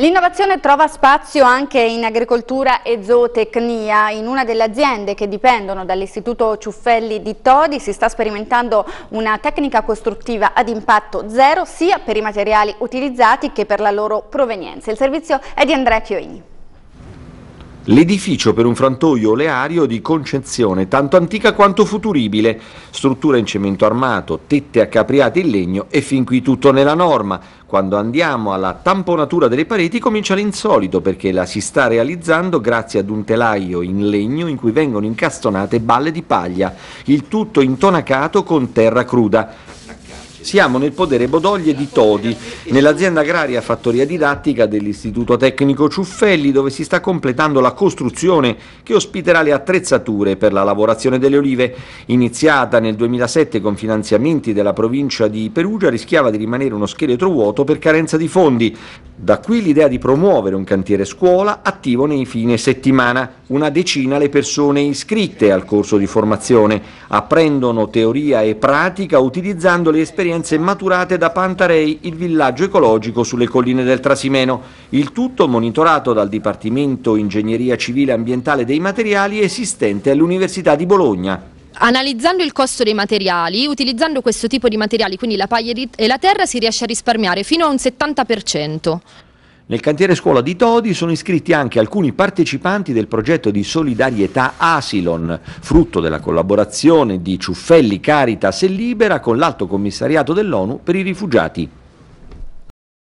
L'innovazione trova spazio anche in agricoltura e zootecnia. In una delle aziende che dipendono dall'Istituto Ciuffelli di Todi si sta sperimentando una tecnica costruttiva ad impatto zero sia per i materiali utilizzati che per la loro provenienza. Il servizio è di Andrea Chioini l'edificio per un frantoio oleario di concezione tanto antica quanto futuribile, struttura in cemento armato, tette accapriate in legno e fin qui tutto nella norma. Quando andiamo alla tamponatura delle pareti comincia l'insolito perché la si sta realizzando grazie ad un telaio in legno in cui vengono incastonate balle di paglia, il tutto intonacato con terra cruda. Siamo nel podere Bodoglie di Todi, nell'azienda agraria fattoria didattica dell'Istituto Tecnico Ciuffelli, dove si sta completando la costruzione che ospiterà le attrezzature per la lavorazione delle olive. Iniziata nel 2007 con finanziamenti della provincia di Perugia, rischiava di rimanere uno scheletro vuoto per carenza di fondi. Da qui l'idea di promuovere un cantiere scuola attivo nei fine settimana. Una decina le persone iscritte al corso di formazione apprendono teoria e pratica utilizzando le esperienze maturate da Pantarei, il villaggio ecologico sulle colline del Trasimeno. Il tutto monitorato dal Dipartimento Ingegneria Civile e Ambientale dei Materiali esistente all'Università di Bologna analizzando il costo dei materiali, utilizzando questo tipo di materiali, quindi la paglia e la terra, si riesce a risparmiare fino a un 70%. Nel cantiere scuola di Todi sono iscritti anche alcuni partecipanti del progetto di solidarietà Asilon, frutto della collaborazione di Ciuffelli, Caritas e Libera con l'Alto Commissariato dell'ONU per i rifugiati.